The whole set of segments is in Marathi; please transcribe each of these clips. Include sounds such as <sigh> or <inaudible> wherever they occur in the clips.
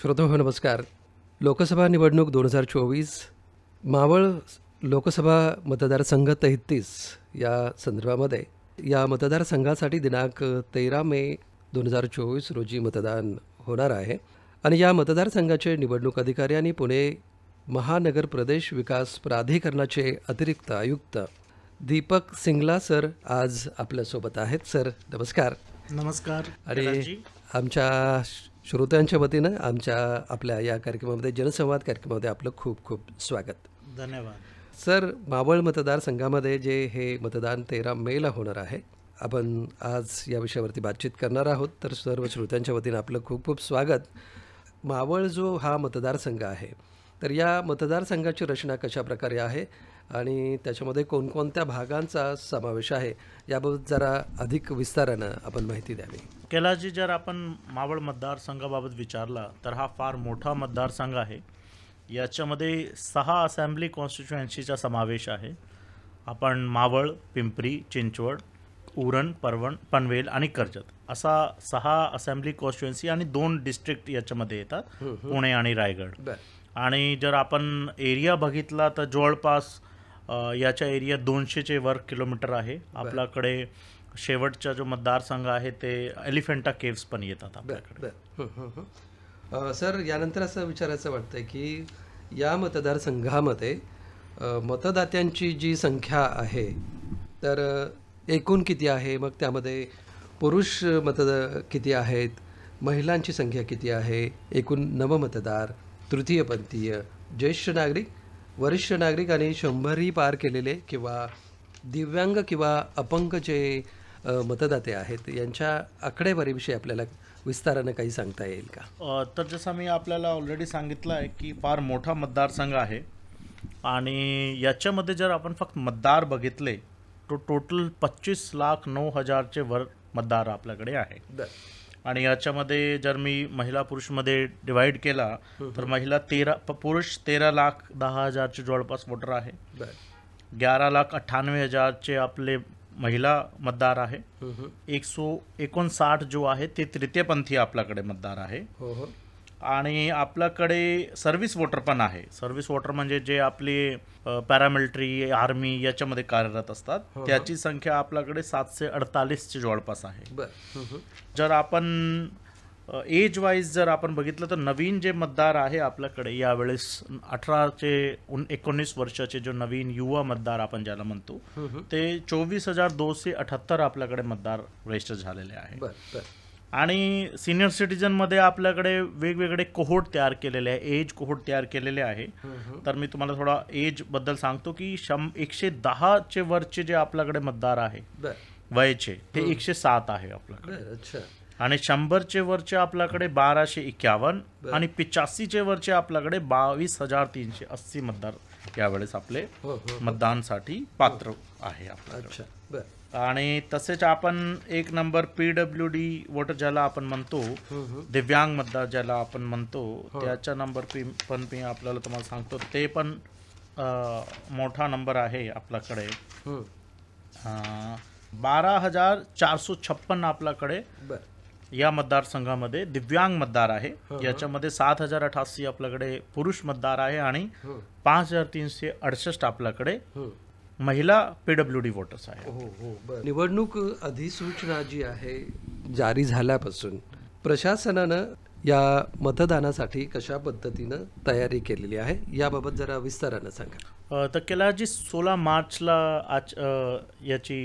श्रोतभ नमस्कार लोकसभा निवडणूक दोन हजार चोवीस मावळ लोकसभा मतदारसंघ तेहतीस या संदर्भामध्ये या मतदारसंघासाठी दिनांक तेरा मे दोन हजार चोवीस रोजी मतदान होणार आहे आणि या मतदारसंघाचे निवडणूक अधिकारी आणि पुणे महानगर प्रदेश विकास प्राधिकरणाचे अतिरिक्त आयुक्त दीपक सिंगला सर आज आपल्यासोबत आहेत सर नमस्कार नमस्कार अरे आमच्या श्रोत्यांच्या वतीनं आमच्या आपल्या या कार्यक्रमामध्ये जनसंवाद कार्यक्रमामध्ये आपलं खूप खूप स्वागत धन्यवाद सर मावळ मतदारसंघामध्ये जे हे मतदान तेरा मेला होणार आहे आपण आज या विषयावरती बातचीत करणार आहोत तर सर्व श्रोत्यांच्या वतीनं आपलं खूप खूप स्वागत मावळ जो हा मतदारसंघ आहे तर या मतदारसंघाची रचना कशाप्रकारे आहे आणि त्याच्यामध्ये कोणकोणत्या भागांचा समावेश आहे याबाबत जरा अधिक विस्तारानं आपण माहिती द्यावी कैलासजी जर आपण मावळ मतदारसंघाबाबत विचारला तर हा फार मोठा मतदारसंघ आहे याच्यामध्ये सहा असेंब्ली कॉन्स्टिट्युएन्सीचा समावेश आहे आपण मावळ पिंपरी चिंचवड उरण परवण पनवेल आणि कर्जत असा सहा असेंब्ली कॉन्स्टिट्युएन्सी आणि दोन डिस्ट्रिक्ट याच्यामध्ये येतात पुणे आणि रायगड आणि जर आपण एरिया बघितला तर जवळपास याच्या एरिया दोनशेचे वर्ग किलोमीटर आहे आपल्याकडे शेवटचा जो मतदारसंघ आहे ते एलिफंटा केव्स पण येतात सर यानंतर असं विचारायचं वाटतं की या मतदारसंघामध्ये मतदात्यांची जी संख्या आहे तर एकूण किती आहे मग त्यामध्ये पुरुष मतदा किती आहेत महिलांची संख्या किती आहे एकूण नवमतदार तृतीयपंथीय ज्येष्ठ नागरिक वरिष्ठ नागरिक आणि शंभरही पार केलेले किंवा दिव्यांग किंवा अपंग जे मतदाते आहेत यांच्या आकडेवारीविषयी आपल्याला विस्तारानं काही सांगता येईल का तर जसं मी आपल्याला ऑलरेडी सांगितलं आहे की फार मोठा मतदारसंघ आहे आणि याच्यामध्ये जर आपण फक्त मतदार बघितले तो टोटल पच्चीस लाख नऊ हजारचे वर मतदार आपल्याकडे आहे आणि याच्यामध्ये जर मी महिला पुरुषमध्ये डिवाईड केला तर महिला तेरा पुरुष तेरा लाख दहा हजारचे जवळपास वोटर आहे ग्यारा लाख अठ्ठ्याण्णव हजारचे आपले महिला मतदार आहे एक सो एकोणसाठ जो आहे ते तृतीयपंथी आपल्याकडे मतदार आहे हो, हो. आणि आपल्याकडे सर्व्हिस वोटर पण आहे सर्व्हिस वोटर म्हणजे जे आपले पॅरामिलिटरी आर्मी याच्यामध्ये कार्यरत असतात हो, त्याची संख्या आपल्याकडे सातशे अडतालीसच्या जवळपास आहे जर आपण एज वाईज जर आपण बघितलं तर नवीन जे मतदार आहे आपल्याकडे यावेळेस अठराचे एकोणीस वर्षाचे जो नवीन युवा मतदार आपण ज्याला म्हणतो ते चोवीस हजार दोनशे अठ्याहत्तर आपल्याकडे मतदार रजिस्टर झालेले आहे आणि सिनियर मध्ये आपल्याकडे वेगवेगळे कोहोट तयार केलेले आहे एज कोहोट तयार केलेले आहे तर मी तुम्हाला थोडा एज बद्दल सांगतो की शं एकशे दहाचे वरचे जे आपल्याकडे मतदार आहे वयचे ते एकशे सात आहे आपल्याकडे अच्छा आणि शंभरचे वरचे आपल्याकडे बाराशे एक्क्यावन्न आणि पिचासीचे वरचे आपल्याकडे बावीस हजार तीनशे अस्सी मतदार यावेळेस आपले हो, हो, हो. मतदानसाठी पात्र आहे आपल्याकडे आणि तसेच आपण एक number P W D voter ज्याला आपण म्हणतो दिव्यांग मतदार ज्याला आपण म्हणतो त्याच्या नंबर पी पण मी आपल्याला तुम्हाला सांगतो ते पण मोठा नंबर आहे आपल्याकडे बारा हजार चारशे छप्पन आपल्याकडे या मतदारसंघामध्ये दिव्यांग मतदार आहे हो, हो. याच्यामध्ये सात हजार अठ्याऐंशी आपल्याकडे पुरुष मतदार आहे आणि हो. पाच हजार तीनशे अडसष्ट आपल्याकडे महिला पीडब्ल्यू डी वोटर्स आहे निवडणूक अधिसूचना जी आहे जारी झाल्यापासून प्रशासनानं या मतदानासाठी कशा पद्धतीनं तयारी केलेली आहे याबाबत जरा विस्तारानं सांगा तर केला जी सोळा मार्चला आज याची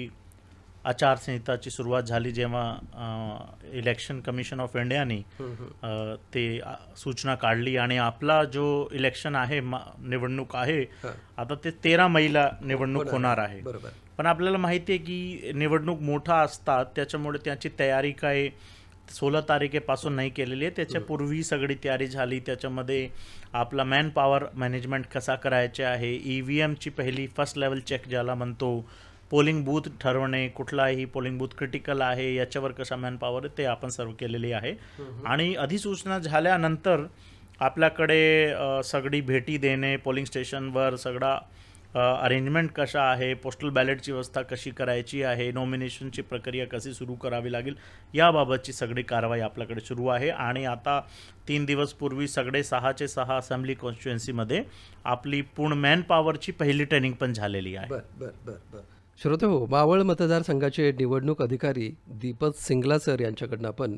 आचारसंहिताची सुरुवात झाली जेव्हा इलेक्शन कमिशन ऑफ इंडियाने ते सूचना काढली आणि आपला जो इलेक्शन आहे निवडणूक आहे आता ते तेरा मेला निवडणूक होणार आहे पण आपल्याला माहिती आहे की निवडणूक मोठा असतात त्याच्यामुळे त्याची तयारी काय सोळा तारखेपासून नाही केलेली आहे त्याच्यापूर्वी सगळी तयारी झाली त्याच्यामध्ये आपला मॅन पॉवर मॅनेजमेंट कसा करायचे आहे ई e व्ही एमची पहिली फर्स्ट लेवल चेक ज्याला म्हणतो पोलिंग बूथ ठरवणे कुठलाही पोलिंग बूथ क्रिटिकल आहे याच्यावर कशा पॉवर ते आपण सर्व केलेली आहे आणि अधिसूचना झाल्यानंतर आपल्याकडे सगळी भेटी देणे पोलिंग स्टेशनवर सगळा अरेंजमेंट कशा आहे पोस्टल बॅलेटची व्यवस्था कशी करायची आहे नॉमिनेशनची प्रक्रिया कशी सुरू करावी लागेल याबाबतची सगळी कारवाई आपल्याकडे सुरू आहे आणि आता तीन पूर्वी सगळे सहाचे सहा असेंब्ली कॉन्स्टिट्युएन्सीमध्ये आपली पूर्ण मॅन पहिली ट्रेनिंग पण झालेली आहे बर श्रोते हो मावळ मतदारसंघाचे निवडणूक अधिकारी दीपक सिंगला सर यांच्याकडनं आपण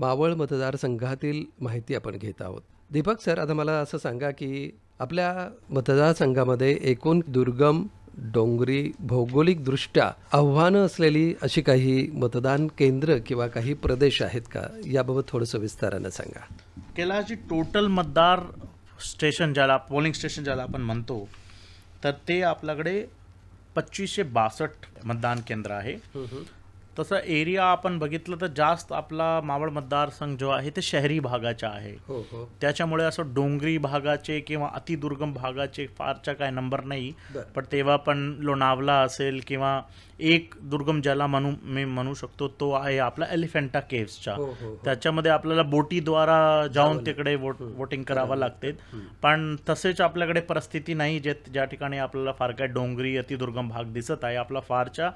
मावळ मतदारसंघातील माहिती आपण घेत आहोत दीपक सर आता मला असं सांगा की आपल्या मतदारसंघामध्ये एकूण दुर्गम डोंगरी भौगोलिकदृष्ट्या आव्हानं असलेली अशी काही मतदान केंद्र किंवा काही प्रदेश आहेत का याबाबत थोडंसं विस्तारानं सांगा जी टोटल मतदार स्टेशन ज्याला पोलिंग स्टेशन ज्याला आपण म्हणतो तर ते आपल्याकडे पच्चीसशे बासष्ट मतदान केंद्र आहे तसं एरिया आपण बघितलं तर जास्त आपला मावळ मतदारसंघ जो आहे ते शहरी भागाचा आहे हो, हो. त्याच्यामुळे असं डोंगरी भागाचे किंवा अतिदुर्गम भागाचे फारचा काय नंबर नाही पण तेव्हा पण लोणावला असेल किंवा एक दुर्गम ज्याला म्हणू मी म्हणू शकतो तो आहे आपला एलिफेंटा केव्सचा हो, हो, हो, त्याच्यामध्ये आपल्याला बोटीद्वारा जाऊन तिकडे वोट वोटिंग करावं लागते पण तसेच आपल्याकडे परिस्थिती नाही जे ज्या ठिकाणी आपल्याला फार काय डोंगरी अतिदुर्गम भाग दिसत आहे आपला फारचा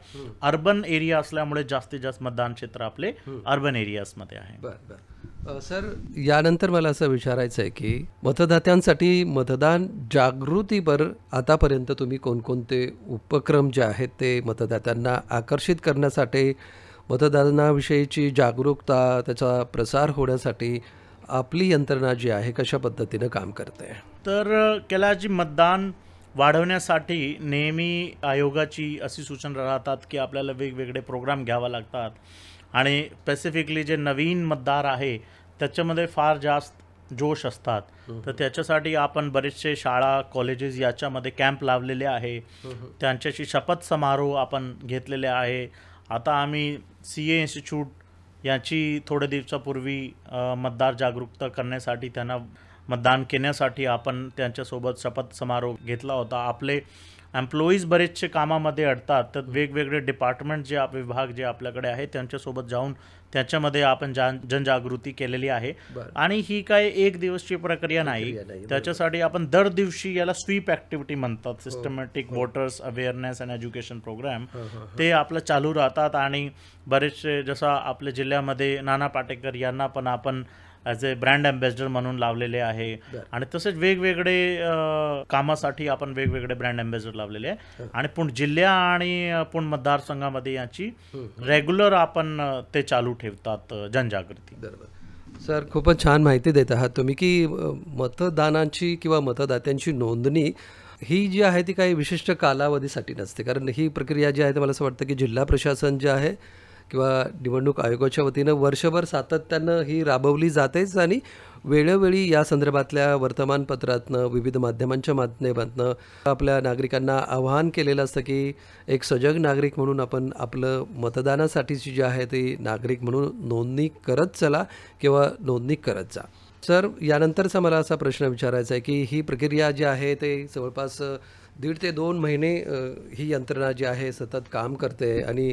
अर्बन एरिया असल्यामुळे जास्तीत जास्त मतदान क्षेत्र आपले अर्बन एरियामध्ये आहे सर यानंतर मला असं विचारायचं आहे की मतदात्यांसाठी मतदान जागृतीवर आतापर्यंत तुम्ही कोणकोणते उपक्रम जे आहेत ते मतदात्यांना आकर्षित करण्यासाठी मतदानाविषयीची जागरूकता त्याचा प्रसार होण्यासाठी आपली यंत्रणा जी आहे कशा पद्धतीनं काम करते तर केला जी मतदान वाढवण्यासाठी नेहमी आयोगाची अशी सूचना राहतात की आपल्याला वेगवेगळे प्रोग्राम घ्यावा लागतात आणि स्पेसिफिकली जे नवीन मतदार आहे त्याच्यामध्ये फार जास्त जोश असतात तर त्याच्यासाठी आपण बरेचसे शाळा कॉलेजेस याच्यामध्ये कॅम्प लावलेले आहे त्यांच्याशी शपथ समारोह आपण घेतलेले आहे आता आम्ही सी ए इन्स्टिट्यूट याची थोड्या दिवसापूर्वी मतदार जागरूकता करण्यासाठी त्यांना मतदान केण्यासाठी आपण त्यांच्यासोबत शपथ समारोह घेतला होता आपले एम्प्लॉईज बरेचसे कामामध्ये अडतात तर वेगवेगळे डिपार्टमेंट जे आप विभाग जे आपल्याकडे आहे त्यांच्यासोबत जाऊन त्याच्यामध्ये आपण जनजागृती केलेली आहे आणि ही काय एक दिवसची प्रक्रिया नाही त्याच्यासाठी आपण दर दिवशी याला स्वीप ऍक्टिव्हिटी म्हणतात systematic voters awareness and education program ते आपलं चालू राहतात आणि बरेचसे जसं आपल्या जिल्ह्यामध्ये नाना पाटेकर यांना पण आपण ॲज अ ब्रँड अँबॅसिडर म्हणून लावलेले आहे आणि तसेच वेगवेगळे कामासाठी आपण वेगवेगळे ब्रँड अँबॅसिडर लावलेले आहे आणि पुण जिल्ह्या आणि पुण मतदारसंघामध्ये याची रेग्युलर आपण ते चालू ठेवतात जनजागृती सर खूपच छान माहिती देत आहात तुम्ही की मतदानाची किंवा मतदात्यांची नोंदणी ही जी आहे ती काही विशिष्ट कालावधीसाठी नसते कारण ही प्रक्रिया जी आहे ते मला असं वाटतं की जिल्हा प्रशासन जे आहे किंवा निवडणूक आयोगाच्या वतीनं वर्षभर सातत्यानं ही राबवली जातेच आणि वेळोवेळी या संदर्भातल्या वर्तमानपत्रातनं विविध माध्यमांच्या माध्यमातनं आपल्या नागरिकांना आवाहन केलेलं असतं की एक सजग नागरिक म्हणून आपण आपलं मतदानासाठीची जी आहे ती नागरिक म्हणून नोंदणी करत चला किंवा नोंदणी करत जा सर यानंतरचा मला असा प्रश्न विचारायचा आहे की ही प्रक्रिया जी आहे ते जवळपास दीड ते दोन महिने ही यंत्रणा जी आहे सतत काम करते आणि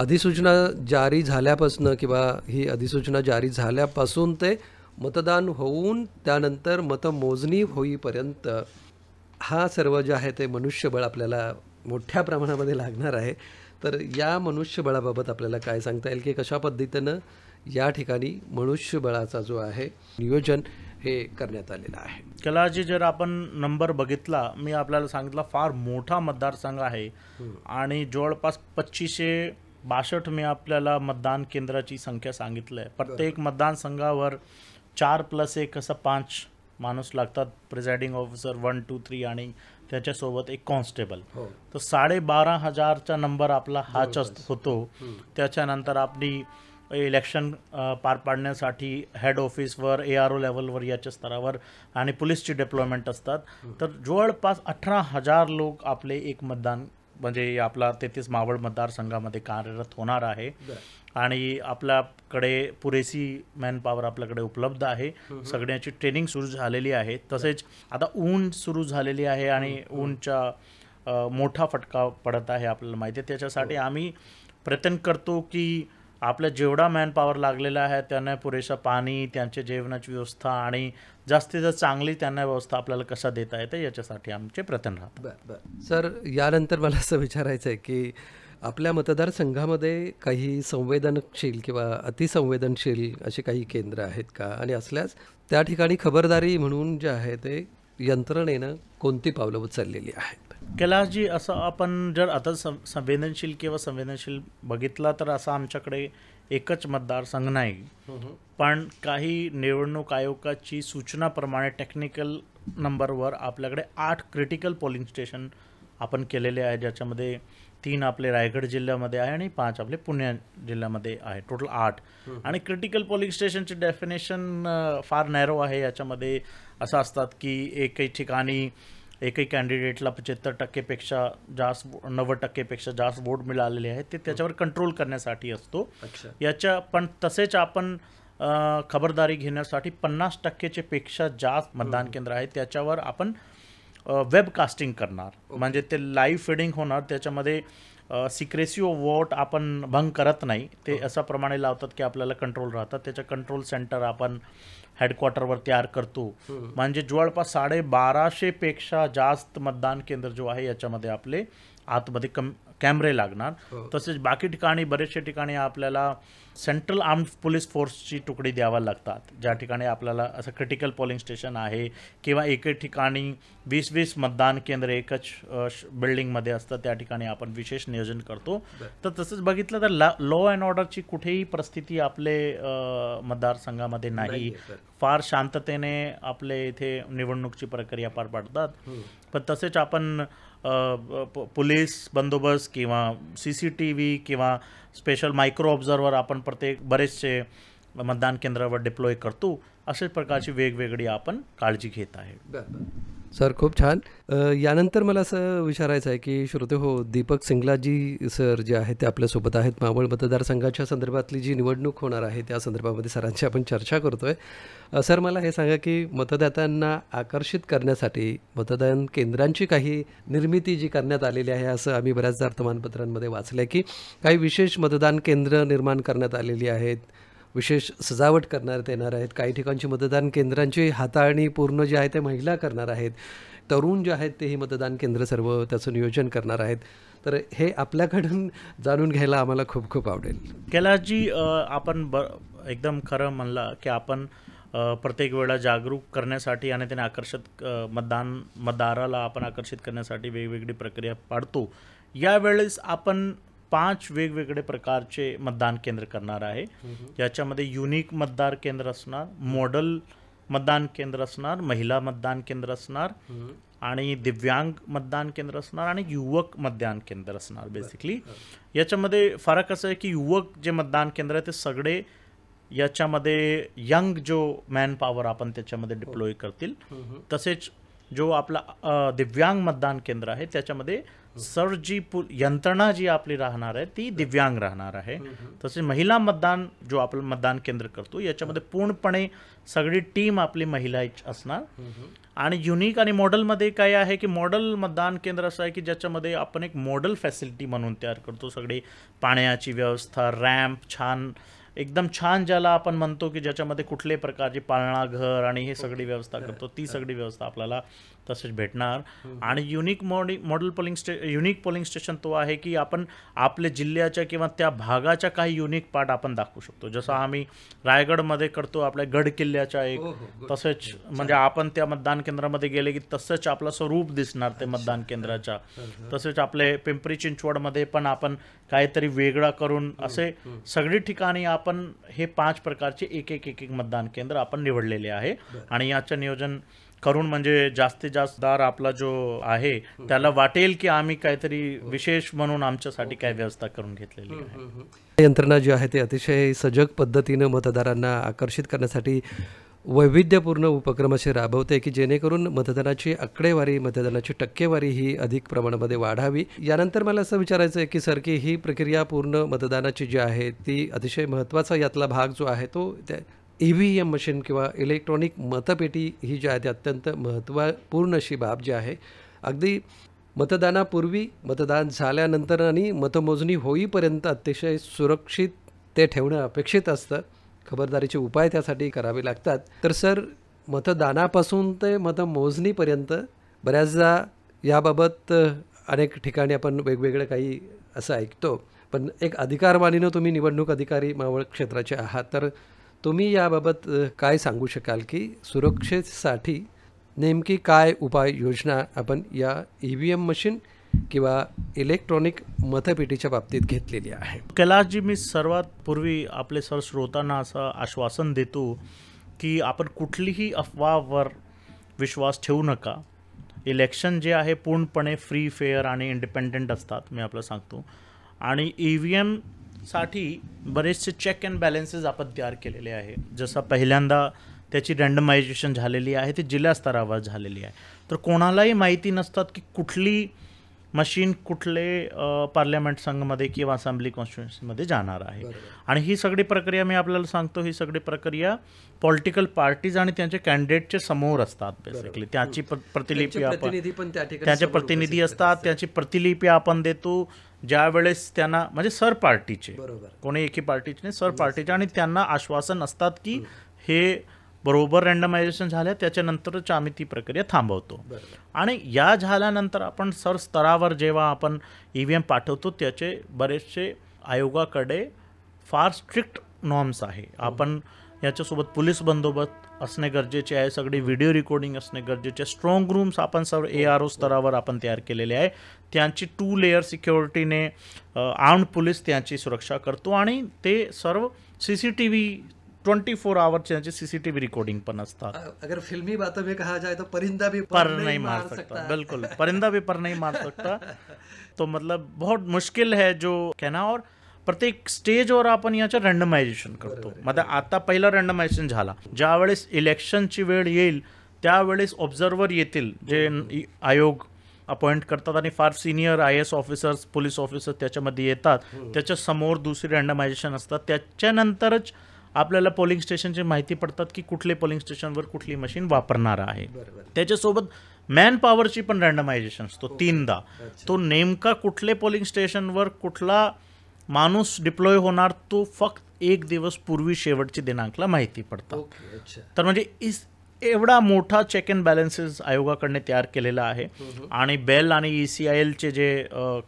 अधिसूचना जारी झाल्यापासून किंवा ही अधिसूचना जारी झाल्यापासून ते मतदान होऊन त्यानंतर मतमोजणी होईपर्यंत हा सर्व जे आहे ते मनुष्यबळ आपल्याला मोठ्या प्रमाणामध्ये लागणार आहे तर या मनुष्यबळाबाबत आपल्याला काय सांगता येईल की कशा पद्धतीनं या ठिकाणी मनुष्यबळाचा जो आहे नियोजन हे करण्यात आलेलं आहे कलाजी जर आपण नंबर बघितला मी आपल्याला सांगितला फार मोठा मतदारसंघ आहे आणि जवळपास पच्चीसशे बासष्ट मी आपल्याला मतदान केंद्राची संख्या सांगितलं आहे प्रत्येक मतदान संघावर चार प्लस एक असं पाच माणूस लागतात presiding officer one two three आणि त्याच्यासोबत एक कॉन्स्टेबल हो. तर तर साडेबारा हजारचा नंबर आपला हाच होतो त्याच्यानंतर आपली इलेक्शन पार पाडण्यासाठी हेड ऑफिसवर ए आर ओ लेवलवर याच्या स्तरावर आणि पोलीसची डेप्लॉयमेंट असतात तर जवळपास अठरा हजार लोक आपले एक मतदान म्हणजे आपला तेहतीस मावळ मतदारसंघामध्ये कार्यरत होणार आहे आणि आपल्याकडे पुरेशी मॅनपॉवर आपल्याकडे उपलब्ध आहे सगळ्याची ट्रेनिंग सुरू झालेली आहे तसेच आता ऊन सुरू झालेली आहे आणि ऊनचा मोठा फटका पडत आहे आपल्याला माहिती आहे त्याच्यासाठी हो. आम्ही प्रयत्न करतो की आपल्या जेवढा मॅनपॉवर लागलेला आहे त्यांना पुरेसा पाणी त्यांच्या जेवणाची व्यवस्था आणि जास्तीत जास्त चांगली त्यांना व्यवस्था आपल्याला कशा देता येते याच्यासाठी आमचे प्रयत्न राहतात सर यानंतर मला असं विचारायचं आहे की आपल्या मतदारसंघामध्ये काही संवेदनशील किंवा अतिसंवेदनशील अशी काही केंद्र आहेत का आणि असल्यास त्या ठिकाणी खबरदारी म्हणून जे आहे ते यंत्रणेनं कोणती पावलं उचललेली आहेत कैलासजी असं आपण जर आता संवेदनशील किंवा संवेदनशील बघितला तर असा आमच्याकडे एकच मतदारसंघ नाही पण काही निवडणूक आयोगाची सूचनाप्रमाणे टेक्निकल नंबरवर आपल्याकडे आठ क्रिटिकल पोलिंग स्टेशन आपण केलेले आहे ज्याच्यामध्ये तीन आपले रायगड जिल्ह्यामध्ये आहे आणि पाच आपले पुणे जिल्ह्यामध्ये आहे टोटल आठ आणि क्रिटिकल पोलिंग स्टेशनचे डेफिनेशन फार नॅरो आहे याच्यामध्ये असं असतात की एकही ठिकाणी एकही कॅन्डिडेटला पंच्याहत्तर टक्केपेक्षा जास्त नव्वद टक्केपेक्षा जास्त वोट मिळालेले आहेत ते त्याच्यावर कंट्रोल करण्यासाठी असतो याच्या पण तसेच आपण खबरदारी घेण्यासाठी पन्नास टक्केचे पेक्षा जास्त मतदान केंद्र आहे त्याच्यावर आपण वेबकास्टिंग करणार म्हणजे ते लाईव्ह फिडिंग होणार त्याच्यामध्ये सिक्रेसी ऑफ वॉट आपण भंग करत नाही ते असा प्रमाणे लावतात की आपल्याला कंट्रोल राहतात त्याच्या कंट्रोल सेंटर आपण हेडक्वार्टरवर तयार करतो म्हणजे जवळपास साडेबाराशे पेक्षा जास्त मतदान केंद्र जो आहे याच्यामध्ये आपले आतमध्ये कम कॅमेरे लागणार हो. तसेच बाकी ठिकाणी बरेचशा ठिकाणी आपल्याला सेंट्रल आर्म्ड पोलीस फोर्सची तुकडी द्यावा लागतात ज्या ठिकाणी आपल्याला असं क्रिटिकल पोलिंग स्टेशन आहे किंवा एके ठिकाणी वीस वीस मतदान केंद्र एकच बिल्डिंगमध्ये असतं त्या ठिकाणी आपण विशेष नियोजन करतो तर तसंच बघितलं तर लॉ लॉ अँड ऑर्डरची कुठेही परिस्थिती आपले मतदारसंघामध्ये नाही फार शांततेने आपले इथे निवडणूकची प्रक्रिया पार पाडतात पण तसेच आपण पोलीस बंदोबस्त किंवा सी सी टी व्ही किंवा स्पेशल मायक्रो ऑब्झर्वर आपण प्रत्येक बरेचसे मतदान केंद्रावर डिप्लॉय करतो अशा प्रकारची वेगवेगळी आपण काळजी घेत आहे सर खूप छान यानंतर मला असं विचारायचं आहे की श्रोते हो दीपक सिंगलाजी सर जे आहेत ते आपल्यासोबत आहेत मावळ मतदारसंघाच्या संदर्भातली जी निवडणूक होणार आहे त्या संदर्भामध्ये सरांची आपण चर्चा करतो आहे सर मला हे सांगा की मतदात्यांना आकर्षित करण्यासाठी मतदान केंद्रांची काही निर्मिती जी करण्यात आलेली आहे असं आम्ही बऱ्याचदा वर्तमानपत्रांमध्ये वाचलं आहे की काही विशेष मतदान केंद्र निर्माण करण्यात आलेली आहेत विशेष सजावट करण्यात येणार आहेत काही ठिकाणची मतदान केंद्रांची हाताळणी पूर्ण जे आहे ते महिला करणार आहेत तरुण जे आहेत ते ही मतदान केंद्र सर्व त्याचं नियोजन करणार आहेत तर हे आपल्याकडून जाणून घ्यायला आम्हाला खूप खूप आवडेल कैलासजी आपण ब एकदम खरं म्हणला की आपण प्रत्येक वेळा जागरूक करण्यासाठी आणि त्याने आकर्षित मतदान मतदाराला आपण आकर्षित करण्यासाठी वेगवेगळी प्रक्रिया पाडतो यावेळेस आपण पाच वेगवेगळे प्रकारचे मतदान केंद्र करणार आहे याच्यामध्ये युनिक मतदार केंद्र असणार मॉडल मतदान केंद्र असणार महिला मतदान केंद्र असणार आणि दिव्यांग मतदान केंद्र असणार आणि युवक मतदान केंद्र असणार बेसिकली याच्यामध्ये फरक असं आहे की युवक जे मतदान केंद्र आहे ते सगळे याच्यामध्ये यंग जो मॅन पॉवर आपण त्याच्यामध्ये डिप्लॉय हो. करतील तसेच जो आपला दिव्यांग मतदान केंद्र आहे त्याच्यामध्ये सर जी यंत्रणा जी आपली राहणार आहे ती दिव्यांग राहणार आहे तसेच महिला मतदान जो आपण मतदान केंद्र करतो याच्यामध्ये पूर्णपणे सगळी टीम आपली महिला असणार आणि युनिक आणि मॉडलमध्ये काय आहे की मॉडल मतदान केंद्र असं आहे की ज्याच्यामध्ये आपण एक मॉडल फॅसिलिटी म्हणून तयार करतो सगळी पाण्याची व्यवस्था रॅम्प छान एकदम छान ज्याला आपण म्हणतो की ज्याच्यामध्ये प्रकारचे पाळणा घर आणि हे सगळी व्यवस्था करतो ती सगळी व्यवस्था आपल्याला तसेच भेटणार आणि युनिक मॉडी मॉडेल पोलिंग स्टे युनिक पोलिंग स्टेशन तो आहे की आपण आपल्या जिल्ह्याच्या किंवा त्या भागाच्या काही युनिक पार्ट आपण दाखवू शकतो जसं आम्ही रायगडमध्ये करतो आपल्या गड किल्ल्याच्या एक हो, हो, तसेच म्हणजे आपण त्या मतदान केंद्रामध्ये गेले की तसंच आपलं स्वरूप दिसणार ते मतदान केंद्राच्या तसेच आपले पिंपरी चिंचवडमध्ये पण आपण काहीतरी वेगळा करून असे सगळी ठिकाणी आपण हे पाच प्रकारचे एक एक एक एक मतदान केंद्र आपण निवडलेले आहे आणि याचं नियोजन करून म्हणजे जास्तीत जास्त दार आपला जो आहे त्याला वाटेल की आम्ही काहीतरी विशेष म्हणून आमच्यासाठी काय व्यवस्था करून घेतलेली आहे यंत्रणा जी आहे ती अतिशय सजग पद्धतीनं मतदारांना आकर्षित करण्यासाठी वैविध्यपूर्ण उपक्रम असे राबवते की जेणेकरून मतदानाची आकडेवारी मतदानाची टक्केवारी ही अधिक प्रमाणामध्ये वाढावी यानंतर मला असं विचारायचं आहे की की ही प्रक्रिया पूर्ण मतदानाची जी आहे ती अतिशय महत्त्वाचा यातला भाग जो आहे तो त्या ई व्ही एम मशीन किंवा इलेक्ट्रॉनिक मतपेटी ही जी आहे ती अत्यंत महत्त्वपूर्ण अशी बाब जी आहे अगदी मतदानापूर्वी मतदान झाल्यानंतर आणि मतमोजणी होईपर्यंत अतिशय सुरक्षित ते ठेवणं अपेक्षित असतं खबरदारीचे उपाय त्यासाठी करावे लागतात तर सर मतदानापासून ते मतमोजणीपर्यंत बऱ्याचदा याबाबत अनेक ठिकाणी आपण वेगवेगळं काही असं ऐकतो पण एक अधिकारवाणीनं तुम्ही निवडणूक अधिकारी मावळ क्षेत्राचे आहात तर तुम्ही याबाबत काय सांगू शकाल की सुरक्षेसाठी नेमकी काय उपाय योजना आपण या ई व्ही एम मशीन किंवा इलेक्ट्रॉनिक मतपेटीच्या बाबतीत घेतलेली आहे कैलाशजी मी सर्वात पूर्वी आपले सर श्रोतांना असं आश्वासन देतो की आपण कुठलीही अफवावर विश्वास ठेवू नका इलेक्शन जे आहे पूर्णपणे फ्री फेअर आणि इंडिपेंडेंट असतात मी आपलं सांगतो आणि ई व्ही एम साठी बरेचसे चेक अँड बॅलेन्सेस आपण तयार केलेले आहे जसं पहिल्यांदा त्याची रँडमायझेशन झालेली आहे ती जिल्हा स्तरावर झालेली आहे तर कोणालाही माहिती नसतात की कुठली मशीन कुठले पार्लमेंट संघमध्ये किंवा असेंब्ली कॉन्स्टिट्युएन्सीमध्ये जाणार आहे आणि ही सगळी प्रक्रिया मी आपल्याला सांगतो ही सगळी प्रक्रिया पॉलिटिकल पार्टीज आणि त्यांचे कॅन्डिडेटचे समोर असतात बेसिकली त्याची प्रतिलिपी आपण त्याचे प्रतिनिधी असतात त्याची प्रतिलिपी आपण देतो ज्यावेळेस त्यांना म्हणजे सर पार्टीचे कोणी एकी पार्टीचे नाही सर पार्टीचे आणि त्यांना आश्वासन असतात की हे बरोबर रँडमायझेशन झाल्या त्याच्यानंतरच आम्ही ती प्रक्रिया थांबवतो आणि या झाल्यानंतर आपण सर स्तरावर जेव्हा आपण ई व्ही एम पाठवतो त्याचे बरेचसे आयोगाकडे फार स्ट्रिक्ट नॉर्म्स आहे हो. आपण याच्यासोबत पोलीस बंदोबस्त असणे गरजेचे आहे सगळे व्हिडिओ रेकॉर्डिंग असणे गरजेचे स्ट्रॉंग रूम्स आपण सर्व ए आर ओ स्तरावर आपण तयार केलेले आहे त्यांची टू लेयर सिक्युरिटीने आर्म्ड पोलीस त्यांची सुरक्षा करतो आणि ते सर्व C C T V twenty four hour चे सीसीटीवी रिकॉर्डिंग पण असतात अगर फिल्मी बातों में कहा जाए तो परिंदा भी पर, पर नहीं, नहीं मार, सकता, सकता। बिल्कुल परिंदा भी पर नहीं मार सकता <laughs> तो मतलब बहुत मुश्किल है जो कहना और प्रत्येक स्टेज स्टेजवर आपण याचं रँडमायझेशन करतो मग आता पहिला रँडमायझेशन झाला ज्या वेळेस इलेक्शनची वेळ येईल त्यावेळेस ऑब्झर्वर येतील जे आयोग अपॉइंट करतात आणि फार senior I S officers police officer त्याच्यामध्ये येतात हो. त्याच्या समोर दुसरी रँडमायझेशन असतात त्याच्यानंतरच आपल्याला पोलिंग स्टेशनची माहिती पडतात की कुठले पोलिंग स्टेशनवर कुठली मशीन वापरणार आहे त्याच्यासोबत मॅन पॉवरची पण रँडमायझेशन असतो हो. तीनदा तो नेमका कुठले पोलिंग स्टेशनवर कुठला माणूस डिप्लॉय होणार तो फक्त एक दिवस पूर्वी शेवटची दिनांकला माहिती पडतात तर म्हणजे इस एवढा मोठा चेक अँड बॅलन्सेस आयोगाकडने तयार केलेला आहे आणि बेल आणि ई सी आय एलचे जे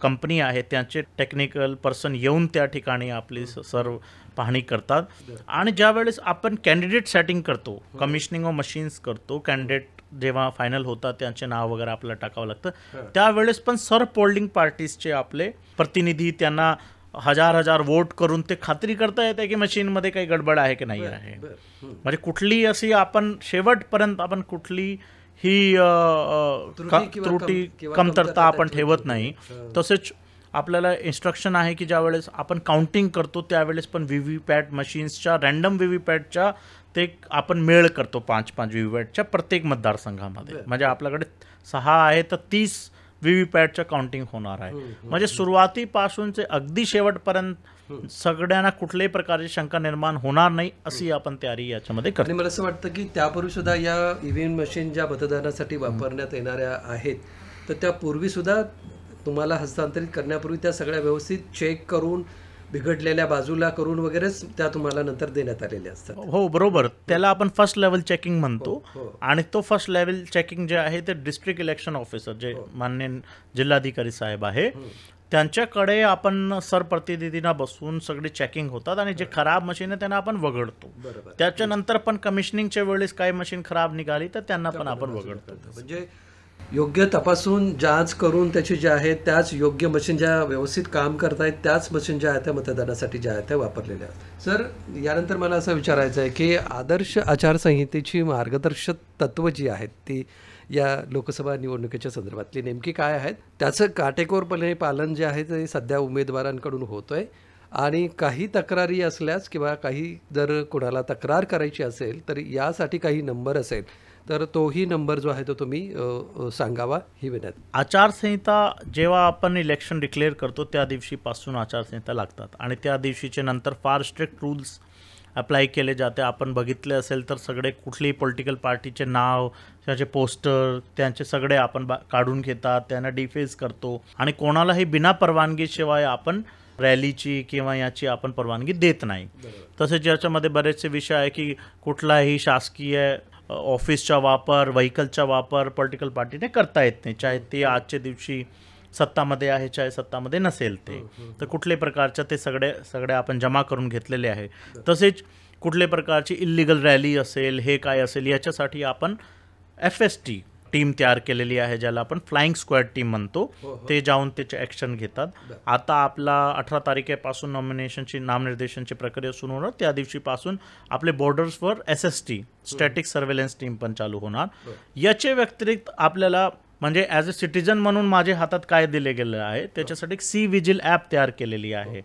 कंपनी आहे त्यांचे टेक्निकल पर्सन येऊन त्या ठिकाणी आपली सर्व पाहणी करतात आणि ज्यावेळेस आपण कॅन्डिडेट सेटिंग करतो कमिशनिंग ऑफ मशीन्स करतो कॅन्डिडेट जेव्हा फायनल होतात त्यांचे नाव वगैरे आपल्याला टाकावं लागतं त्यावेळेस पण सर्व पोल्डिंग पार्टीजचे आपले प्रतिनिधी त्यांना हजार हजार वोट करून ते खात्री करता येते की मशीनमध्ये काही गडबड आहे की नाही आहे म्हणजे कुठली अशी आपण शेवटपर्यंत आपण कुठली ही त्रुटी कमतरता आपण ठेवत नाही तसेच आपल्याला इन्स्ट्रक्शन आहे की ज्यावेळेस आपण काउंटिंग करतो त्यावेळेस पण व्ही व्ही पॅट मशीन्सच्या रँडम व्ही व्ही पॅटच्या ते आपण मेळ करतो पाच पाच व्ही व्ही पॅटच्या प्रत्येक मतदारसंघामध्ये म्हणजे आपल्याकडे सहा आहे तर तीस व्ही व्ही पॅटच्या काउंटिंग होणार आहे म्हणजे सुरुवातीपासून अगदी शेवटपर्यंत सगळ्यांना कुठल्याही प्रकारची शंका निर्माण होणार नाही अशी आपण तयारी याच्यामध्ये करतो मला असं वाटतं की त्यापूर्वी सुद्धा या ईव्हीएम e मशीन ज्या मतदानासाठी वापरण्यात येणाऱ्या आहेत तर त्यापूर्वी सुद्धा तुम्हाला हस्तांतरित करण्यापूर्वी त्या सगळ्या व्यवस्थित चेक करून बिघडलेल्या बाजूला करून वगैरे त्या तुम्हाला नंतर देण्यात आलेल्या असतात हो बरोबर त्याला आपण फर्स्ट लेवल चेकिंग म्हणतो हो, हो. आणि तो फर्स्ट लेवल चेकिंग जे आहे ते डिस्ट्रिक्ट इलेक्शन ऑफिसर जे हो. मान्य जिल्हाधिकारी साहेब आहे त्यांच्याकडे आपण सरप्रतिनिधींना बसून सगळे चेकिंग होतात आणि जे खराब मशीन आहे त्यांना आपण वगळतो त्याच्यानंतर पण कमिशनिंगच्या वेळेस काही मशीन खराब निघाली तर त्यांना पण आपण वगळतो म्हणजे योग्य तपासून जाच करून त्याची जे आहे त्याच योग्य मशीन ज्या व्यवस्थित काम आहेत त्याच मशीन ज्या आहेत त्या मतदानासाठी ज्या आहेत त्या वापरलेल्या आहेत सर यानंतर मला असं विचारायचं आहे की आदर्श आचारसंहितेची मार्गदर्शक तत्त्व जी आहेत ती या लोकसभा निवडणुकीच्या संदर्भातली नेमकी काय आहेत त्याचं काटेकोरपणे पालन जे आहे ते सध्या उमेदवारांकडून होतोय आहे आणि काही तक्रारी असल्यास किंवा काही जर कुणाला तक्रार करायची असेल तर यासाठी काही नंबर असेल तर तोही नंबर जो आहे तो तुम्ही सांगावा ही विनंती आचारसंहिता जेव्हा आपण इलेक्शन डिक्लेअर करतो त्या दिवशीपासून आचारसंहिता लागतात आणि त्या दिवशीचे नंतर फार स्ट्रिक्ट रूल्स अप्लाय केले जाते आपण बघितले असेल तर सगळे कुठलीही पॉलिटिकल पार्टीचे नाव त्याचे पोस्टर त्यांचे सगळे आपण बा काढून घेतात त्यांना डिफेस करतो आणि कोणालाही बिना परवानगीशिवाय आपण रॅलीची किंवा याची आपण परवानगी देत नाही तसेच याच्यामध्ये बरेचसे विषय आहे की कुठलाही शासकीय ऑफिसचा वापर व्हेकलचा वापर पॉलिटिकल पार्टीने करता येत नाही चाहे ते आजच्या दिवशी सत्तामध्ये आहे चाहे सत्तामध्ये नसेल ते तर कुठल्या प्रकारच्या ते सगळे सगळे आपण जमा करून घेतलेले आहे तसेच कुठल्या प्रकारची इल्लिगल रॅली असेल हे काय असेल याच्यासाठी आपण एफ एस टी टीम तयार केलेली आहे ज्याला आपण फ्लाइंग स्क्वॉड टीम म्हणतो हो, हो. ते जाऊन त्याचे ॲक्शन घेतात आता आपला अठरा तारखेपासून नॉमिनेशनची नामनिर्देशनची प्रक्रिया सुरू होणार त्या दिवशीपासून आपले बॉर्डर्सवर S S T static surveillance team पण चालू होणार याचे व्यतिरिक्त आपल्याला म्हणजे ॲज अ सिटीजन म्हणून माझ्या हातात काय दिले गेलं आहे त्याच्यासाठी सी विजिल ॲप तयार केलेली हो, आहे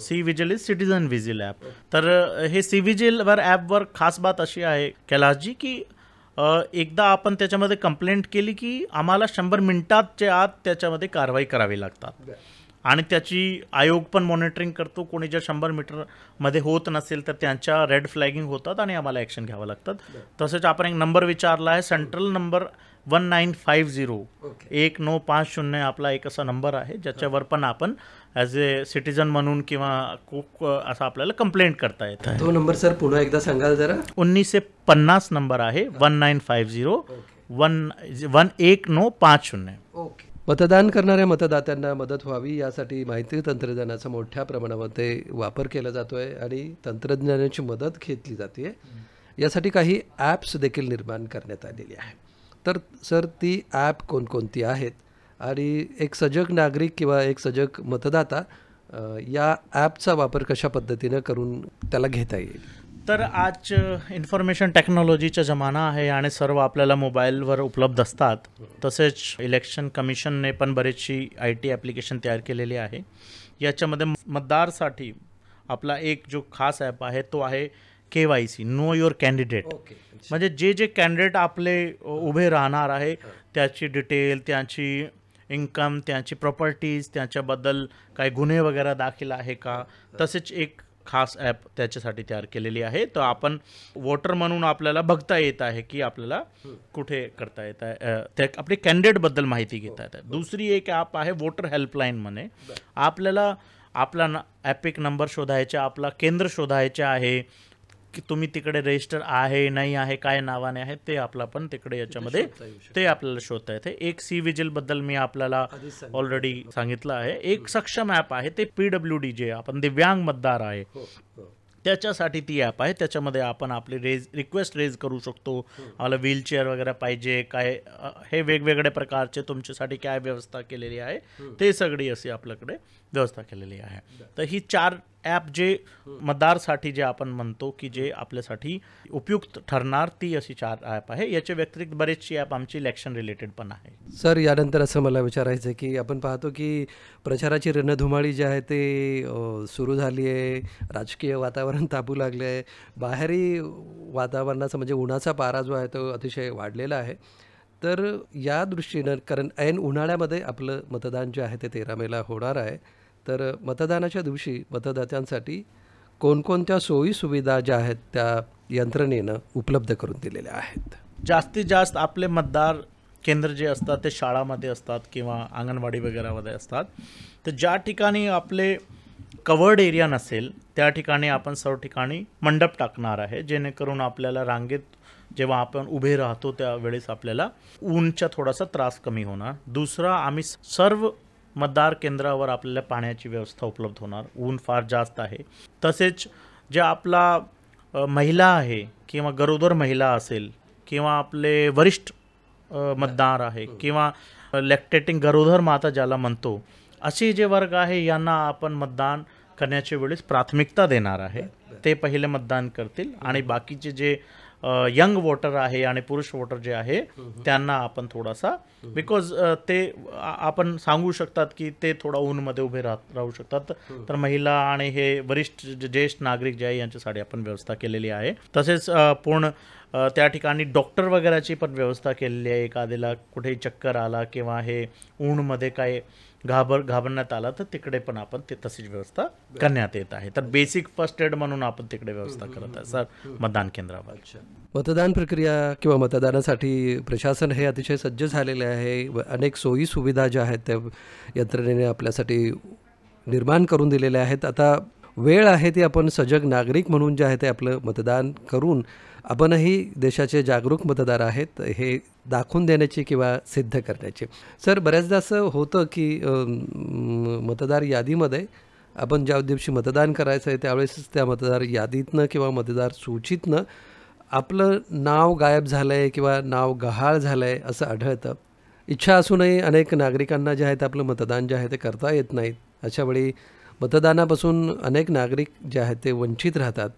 C vigil is citizen vigil app तर हे सी विजिलवर ॲपवर खास बात अशी आहे कैलासजी की एकदा आपण त्याच्यामध्ये कंप्लेंट केली की आम्हाला शंभर मिनिटातच्या आत त्याच्यामध्ये कारवाई करावी लागतात आणि त्याची आयोग पण मॉनिटरिंग करतो कोणी ज्या शंभर मीटरमध्ये होत नसेल तर त्यांच्या रेड फ्लॅगिंग होतात आणि आम्हाला ॲक्शन घ्यावं लागतात तसंच आपण एक नंबर विचारला आहे central number one nine five zero एक नऊ पाच शून्य आपला एक असा नंबर आहे ज्याच्यावर पण आपण ॲज ए सिटीजन म्हणून किंवा खूप असं आपल्याला कंप्लेंट करता येत आहे तो नंबर सर पुन्हा एकदा सांगाल जरा उन्नीसशे पन्नास नंबर आहे one nine five zero one one एक नऊ पाच शून्य ओके मतदान करणाऱ्या मतदात्यांना मदत व्हावी यासाठी माहिती तंत्रज्ञानाचा मोठ्या प्रमाणामध्ये वापर केला जातो आहे आणि तंत्रज्ञानाची मदत घेतली जाते यासाठी काही ॲप्स देखील निर्माण करण्यात आलेली आहे तर सर ती ॲप कोणकोणती आहेत आणि एक सजग नागरिक किंवा एक सजग मतदाता या ॲपचा वापर कशा पद्धतीनं करून त्याला घेता येईल तर आज इन्फॉर्मेशन टेक्नॉलॉजीचा जमाना आहे आणि सर्व आपल्याला मोबाईलवर उपलब्ध असतात तसेच इलेक्शन कमिशनने पण बरेचशी आय टी ॲप्लिकेशन तयार केलेली आहे याच्यामध्ये मतदारसाठी आपला एक जो खास ॲप आहे तो आहे K Y C know your candidate म्हणजे जे जे कॅन्डिडेट आपले उभे राहणार आहे त्याची डिटेल त्यांची इन्कम त्याची प्रॉपर्टीज त्याच्याबद्दल काही गुन्हे वगैरे दाखल आहे का तसेच एक खास ॲप त्याच्यासाठी तयार केलेली आहे तर आपण वोटर म्हणून आपल्याला बघता येत आहे की आपल्याला कुठे करता येत आहे त्या आपली कॅन्डिडेटबद्दल माहिती घेता येत आहे हो, हो. दुसरी एक ॲप आहे वोटर हेल्पलाईन म्हणे आपल्याला आपला ना ॲपिक नंबर शोधायचा आपला केंद्र शोधायचे आहे की तुम्ही तिकडे रजिस्टर आहे नाही आहे काय नावाने आहे ते आपलं पण तिकडे याच्यामध्ये ते आपल्याला शोधता येते एक सी विजिल बद्दल मी आपल्याला ऑलरेडी सांगितलं आहे एक सक्षम ऍप आहे ते पीडब्ल्यू डी जे आपण दिव्यांग मतदार आहे हो, हो. त्याच्यासाठी ती ॲप आहे त्याच्यामध्ये आपण आपली रेज रिक्वेस्ट रेज करू शकतो आम्हाला व्हीलचेअर वगैरे पाहिजे काय हे वेगवेगळ्या प्रकारचे तुमच्यासाठी काय व्यवस्था केलेली आहे ते सगळी असे आपल्याकडे व्यवस्था केलेली आहे तर ही चार ॲप जे मतदारसाठी जे आपण म्हणतो की जे आपल्यासाठी उपयुक्त ठरणार ती अशी चार ॲप आहे याच्या व्यतिरिक्त बरेचशी ॲप आमची इलेक्शन रिलेटेड पण आहे सर यानंतर असं मला विचारायचं की आपण पाहतो की प्रचाराची रणधुमाळी जी आहे ते सुरू झाली आहे राजकीय वातावरण तापू लागले आहे बाहेरी वातावरणाचा म्हणजे उन्हाचा पारा जो आहे तो अतिशय वाढलेला आहे तर या दृष्टीनं कारण ऐन उन्हाळ्यामध्ये आपलं मतदान जे आहे ते तेरा मेला होणार आहे तर मतदानाच्या दिवशी मतदात्यांसाठी कोणकोणत्या सोयीसुविधा ज्या आहेत त्या यंत्रणेनं उपलब्ध करून दिलेल्या आहेत जास्तीत जास्त आपले मतदार केंद्र जे असतात ते शाळामध्ये असतात किंवा अंगणवाडी वगैरेमध्ये असतात तर ज्या ठिकाणी आपले कवर्ड एरिया नसेल त्या ठिकाणी आपण सर्व ठिकाणी मंडप टाकणार आहे जेणेकरून आपल्याला रांगेत जेव्हा आपण उभे राहतो त्यावेळेस आपल्याला ऊनचा थोडासा त्रास कमी होणार दुसरा आम्ही सर्व मतदार केंद्रावर आपल्याला पाण्याची व्यवस्था उपलब्ध होणार ऊन फार जास्त आहे तसेच जे आपला महिला आहे किंवा गरोदर महिला असेल किंवा आपले वरिष्ठ मतदार आहे हो. किंवा लॅक्टेटिंग गरोदर माता ज्याला म्हणतो असे जे वर्ग आहे यांना आपण मतदान करण्याच्या वेळेस प्राथमिकता देणार आहे ते पहिले मतदान करतील आणि बाकीचे जे यंग वॉटर आहे आणि पुरुष वॉटर जे आहे त्यांना आपण थोडासा बिकॉज ते आपण सांगू शकतात की ते थोडा ऊनमध्ये उभे राहत राहू शकतात तर महिला आणि हे वरिष्ठ ज्येष्ठ नागरिक जे आहे यांच्यासाठी आपण व्यवस्था केलेली आहे तसेच पूर्ण त्या ठिकाणी डॉक्टर वगैरेची पण व्यवस्था केलेली आहे एखाद्याला कुठे चक्कर आला किंवा हे ऊनमध्ये काय घाबर घाबरण्यात आला तर तिकडे पण आपण ते तशीच व्यवस्था करण्यात येत आहे तर बेसिक फर्स्ट एड म्हणून आपण तिकडे व्यवस्था करत आहे सर मतदान केंद्रावर मतदान प्रक्रिया किंवा मतदानासाठी प्रशासन हे अतिशय सज्ज झालेले आहे अनेक सोयी सुविधा ज्या आहेत त्या यंत्रणेने आपल्यासाठी निर्माण करून दिलेल्या आहेत आता वेळ आहे ती आपण सजग नागरिक म्हणून जे आहे ते आपलं मतदान करून आपणही देशाचे जागरूक मतदार आहेत हे दाखवून देण्याची किंवा सिद्ध करण्याची सर बऱ्याचदा असं होतं की मतदार यादीमध्ये आपण ज्या दिवशी मतदान करायचं आहे त्यावेळेसच त्या मतदार यादीतनं किंवा मतदार सूचीतनं आपलं नाव गायब झालं आहे किंवा नाव गहाळ झालं आहे असं आढळतं इच्छा असूनही अनेक नागरिकांना जे आहे ते आपलं मतदान जे आहे ते करता येत नाहीत अशावेळी मतदानापासून अनेक नागरिक जे आहेत ते वंचित राहतात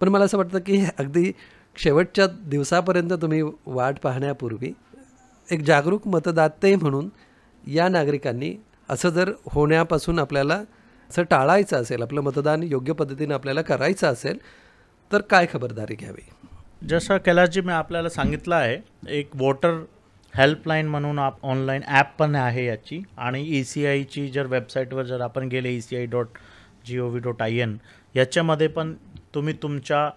पण मला असं वाटतं की अगदी शेवटच्या दिवसापर्यंत तुम्ही वाट पाहण्यापूर्वी एक जागरूक मतदाते म्हणून या नागरिकांनी असं जर होण्यापासून आपल्याला असं टाळायचं असेल आपलं मतदान योग्य पद्धतीने आपल्याला करायचं असेल तर काय खबरदारी घ्यावी जसं कैलासजी मी आपल्याला सांगितलं आहे एक वॉटर हेल्पलाईन म्हणून आप ऑनलाईन ॲप पण आहे याची आणि ई सी आयची जर वेबसाईटवर जर आपण गेले E C I dot G O V dot I N याच्यामध्ये पण तुम्ही तुमच्या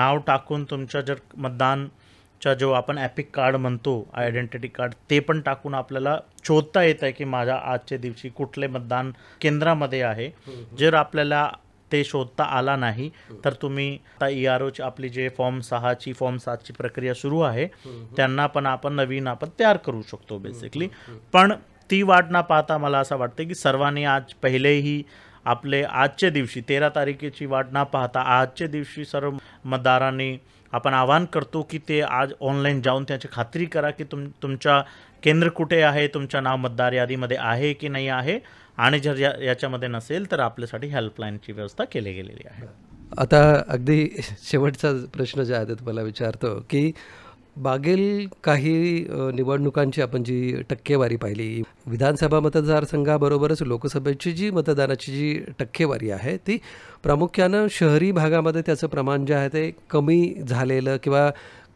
नाव टाकून तुमच्या जर मतदानचा जो आपण ॲपिक कार्ड म्हणतो आयडेंटिटी कार्ड ते पण टाकून आपल्याला शोधता येत आहे की माझ्या आजच्या दिवशी कुठले मतदान केंद्रामध्ये आहे जर आपल्याला ते शोधता आला नाही तर तुम्ही आता ई e आर ओची आपली जे फॉर्म सहाची फॉर्म सातची प्रक्रिया सुरू आहे त्यांना पण आपण नवीन आपण तयार करू शकतो बेसिकली पण ती वाट ना पाहता मला असं वाटतं की सर्वांनी आज पहिलेही आपले आजच्या दिवशी तेरा तारखेची वाट न पाहता आजच्या दिवशी सर्व मतदारांनी आपण आवाहन करतो की ते आज ऑनलाईन जाऊन त्याची खात्री करा की तुम तुमच्या केंद्र कुठे आहे तुमचं नाव मतदार यादीमध्ये आहे की नाही आहे आणि जर या याच्यामध्ये नसेल तर आपल्यासाठी हेल्पलाईनची व्यवस्था केली गेलेली आहे आता अगदी शेवटचा प्रश्न जे आहे तुम्हाला विचारतो की मागील काही निवडणुकांची आपण जी टक्केवारी पाहिली विधानसभा मतदारसंघाबरोबरच लोकसभेची जी मतदानाची जी टक्केवारी आहे ती प्रामुख्यानं शहरी भागामध्ये त्याचं प्रमाण जे आहे ते कमी झालेलं किंवा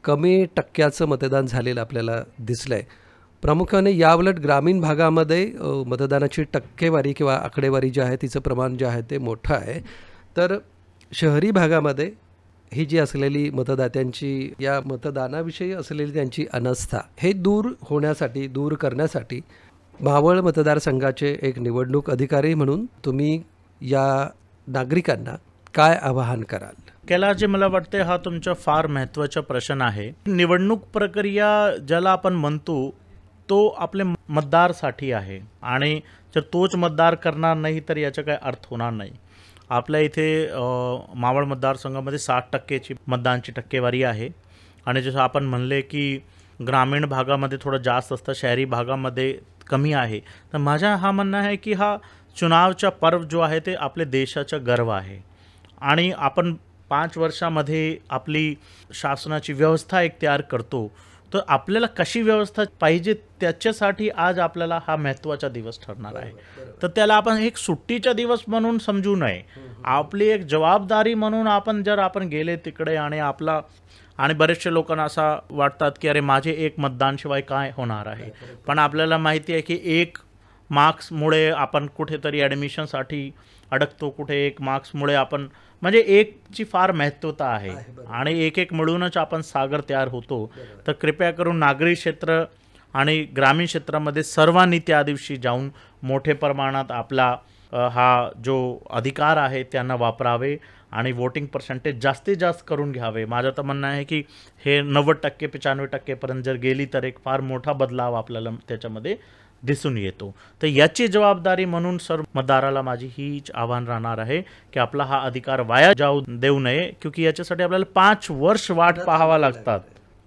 कमी टक्क्याचं मतदान झालेलं आपल्याला दिसलं आहे प्रामुख्याने याउलट ग्रामीण भागामध्ये मतदानाची टक्केवारी किंवा आकडेवारी जी आहे तिचं प्रमाण जे आहे ते मोठं आहे तर शहरी भागामध्ये ही जी असलेली मतदात्यांची या मतदानाविषयी असलेली त्यांची अनस्था हे दूर होण्यासाठी दूर करण्यासाठी मावळ मतदारसंघाचे एक निवडणूक अधिकारी म्हणून तुम्ही या नागरिकांना काय आवाहन कराल जे मला वाटते हा तुमचा फार महत्त्वाचा प्रश्न आहे निवडणूक प्रक्रिया ज्याला आपण म्हणतो तो आपले मतदारसाठी आहे आणि जर तोच मतदार करणार नाही तर याचा काही अर्थ होणार नाही आपल्या इथे मावळ मतदारसंघामध्ये साठ टक्केची मतदानची टक्केवारी आहे आणि जसं आपण म्हणले की ग्रामीण भागामध्ये थोडं जास्त असतं शहरी भागामध्ये कमी आहे तर माझा हा म्हणणं आहे की हा चुनावचा पर्व जो आहे ते आपल्या देशाचा गर्व आहे आणि आपण पाच वर्षामध्ये आपली शासनाची व्यवस्था एक तयार करतो तर आपल्याला कशी व्यवस्था पाहिजे त्याच्यासाठी आज आपल्याला हा महत्त्वाचा दिवस ठरणार आहे तर त्याला आपण एक सुट्टीचा दिवस म्हणून समजू नये आपली एक जबाबदारी म्हणून आपण जर आपण गेले तिकडे आणि आपला आणि बरेचसे लोकांना असा वाटतात की अरे माझे एक मतदानशिवाय काय होणार आहे पण आपल्याला माहिती आहे की एक मार्क्समुळे आपण कुठेतरी ॲडमिशनसाठी अडकतो कुठे एक मार्क्समुळे आपण म्हणजे एकची फार महत्वता आहे आणि एक एक मिळूनच आपण सागर तयार होतो तर कृपया करून नागरी क्षेत्र आणि ग्रामीण क्षेत्रामध्ये सर्वांनी त्या दिवशी जाऊन मोठे प्रमाणात आपला हा जो अधिकार आहे त्यांना वापरावे आणि वोटिंग पर्सेंटेज जास्तीत जास्त करून घ्यावे माझं तर म्हणणं आहे की हे नव्वद टक्के पंच्याण्णव टक्केपर्यंत जर गेली तर एक फार मोठा बदलाव आपल्याला त्याच्यामध्ये दिसून येतो तर याची जबाबदारी म्हणून सर्व मतदाराला माझी हीच आव्हान राहणार आहे की आपला हा अधिकार वाया जाऊ देऊ नये क्योंकि याच्यासाठी आपल्याला पाच वर्ष वाट पाहावा लागतात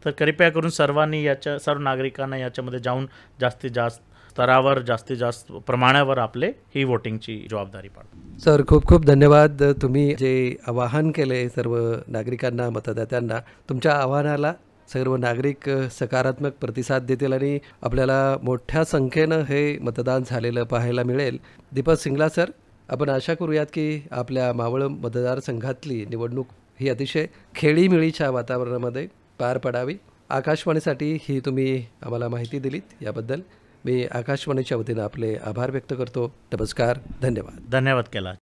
तर कृपया करून सर्वांनी याच्या सर्व नागरिकांना याच्यामध्ये जाऊन जास्तीत जास्त स्तरावर जास्तीत जास्त प्रमाणावर आपले ही वोटिंगची जबाबदारी पाड सर खूप खूप धन्यवाद तुम्ही जे आवाहन केले सर्व नागरिकांना मतदात्यांना तुमच्या आव्हानाला सर्व नागरिक सकारात्मक प्रतिसाद देतील आणि आपल्याला मोठ्या संख्येनं हे मतदान झालेलं पाहायला मिळेल दीपक सिंगला सर आपण आशा करूयात की आपल्या मावळ मतदारसंघातली निवडणूक ही अतिशय खेळीमिळीच्या वातावरणामध्ये पार पडावी आकाशवाणीसाठी ही तुम्ही आम्हाला माहिती दिलीत याबद्दल मी आकाशवाणीच्या वतीनं आपले आभार व्यक्त करतो नमस्कार धन्यवाद धन्यवाद केला